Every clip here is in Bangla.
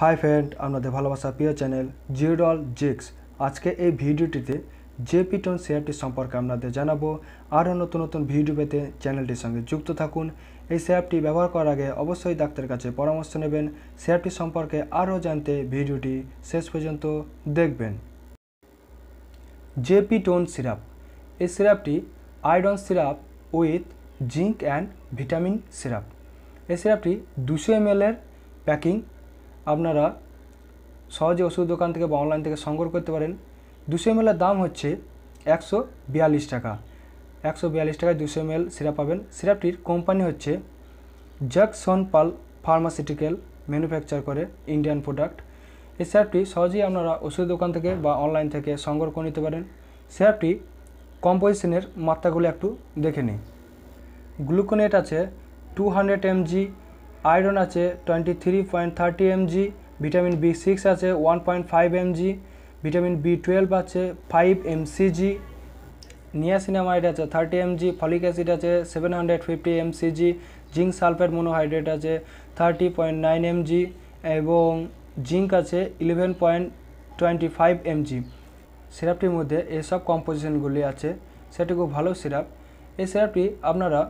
হাই ফ্রেন্ড আপনাদের ভালোবাসা প্রিয় চ্যানেল জিরোডল জিক্স আজকে এই ভিডিওটিতে যে পিটন শেয়ারটি সম্পর্কে আপনাদের জানাবো আরও নতুন নতুন ভিডিও পেতে চ্যানেলটির সঙ্গে যুক্ত থাকুন এই শেয়ারটি ব্যবহার করার আগে অবশ্যই ডাক্তারের কাছে পরামর্শ নেবেন শেয়ারটি সম্পর্কে আরও জানতে ভিডিওটি শেষ পর্যন্ত দেখবেন জেপি টোন সিরাপ এই সিরাপটি iron syrup with zinc and vitamin syrup এই সিরাপটি দুশো এমএলের প্যাকিং আপনারা সহজে ওষুধ দোকান থেকে বা অনলাইন থেকে সংগ্রহ করতে পারেন দুশো এম দাম হচ্ছে একশো বিয়াল্লিশ টাকা একশো বিয়াল্লিশ টাকায় দুশো এম সিরাপ পাবেন সিরাপটির কোম্পানি হচ্ছে পাল ফার্মাসিউটিক্যাল ম্যানুফ্যাকচার করে ইন্ডিয়ান প্রোডাক্ট এই সিরাপটি সহজেই আপনারা ওষুধ দোকান থেকে বা অনলাইন থেকে সংগ্রহ করে নিতে পারেন সিরাপটি কম্পোজিশনের মাত্রাগুলো একটু দেখে নিই গ্লুকোনেট আছে টু হান্ড্রেড এমজি আয়রন আছে twenty three point thirty MG vitamin B six আছে one point five MG vitamin B twelve আছে ফাইভ এমসিজি নিয়াসিনামাইড আছে থার্টি এমজি ফলিক অ্যাসিড আছে seven hundred fifty MCG zinc sulphate monohydrate আছে থার্টি পয়েন্ট নাইন এমজি এবং জিঙ্ক আছে eleven point twenty five MG সিরাপটির মধ্যে এসব কম্পোজিশনগুলি আছে সেটা খুব ভালো সিরাপ এই সিরাপটি আপনারা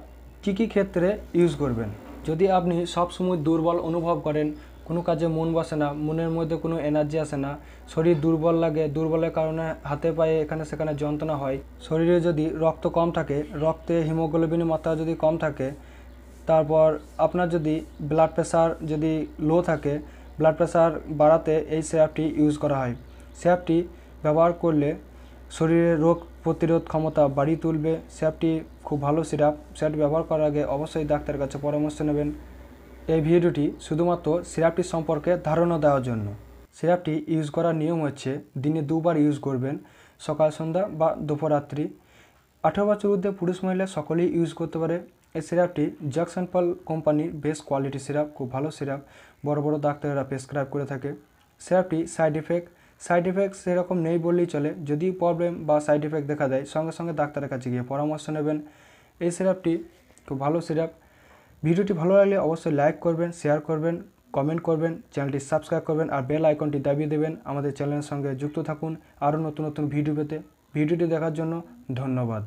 কী কী ক্ষেত্রে ইউজ করবেন যদি আপনি সবসময় দুর্বল অনুভব করেন কোনো কাজে মন বসে না মনের মধ্যে কোনো এনার্জি আসে না শরীর দুর্বল লাগে দুর্বলের কারণে হাতে পায়ে এখানে সেখানে যন্ত্রণা হয় শরীরে যদি রক্ত কম থাকে রক্তে হিমোগ্লোবিনের মাত্রা যদি কম থাকে তারপর আপনার যদি ব্লাড প্রেশার যদি লো থাকে ব্লাড প্রেশার বাড়াতে এই স্যাপটি ইউজ করা হয় স্যাপটি ব্যবহার করলে শরীরে রোগ প্রতিরোধ ক্ষমতা বাড়িয়ে তুলবে স্যাপটি খুব ভালো সিরাপ সেট ব্যবহার করার আগে অবশ্যই ডাক্তারের কাছে পরামর্শ নেবেন এই ভিডিওটি শুধুমাত্র সিরাপটি সম্পর্কে ধারণা দেওয়ার জন্য সিরাপটি ইউজ করার নিয়ম হচ্ছে দিনে দুবার ইউজ করবেন সকাল সন্ধ্যা বা দুপুরাত্রি আঠেরো বছর ঊর্ধ্বে পুরুষ মহিলা সকলেই ইউজ করতে পারে এই সিরাপটি জ্যাকসন পাল কোম্পানির বেস্ট কোয়ালিটি সিরাপ খুব ভালো সিরাপ বড় বড় ডাক্তারেরা প্রেসক্রাইব করে থাকে সিরাপটি সাইড এফেক্ট সাইড এফেক্ট সেরকম নেই বললেই চলে যদি প্রবলেম বা সাইড এফেক্ট দেখা দেয় সঙ্গে সঙ্গে ডাক্তারের কাছে গিয়ে পরামর্শ নেবেন এই সিরাপটি খুব ভালো সিরাপ ভিডিওটি ভালো লাগলে অবশ্যই লাইক করবেন শেয়ার করবেন কমেন্ট করবেন চ্যানেলটি সাবস্ক্রাইব করবেন আর বেল আইকনটি দাবিয়ে দেবেন আমাদের চ্যানেলের সঙ্গে যুক্ত থাকুন আরও নতুন নতুন ভিডিও পেতে ভিডিওটি দেখার জন্য ধন্যবাদ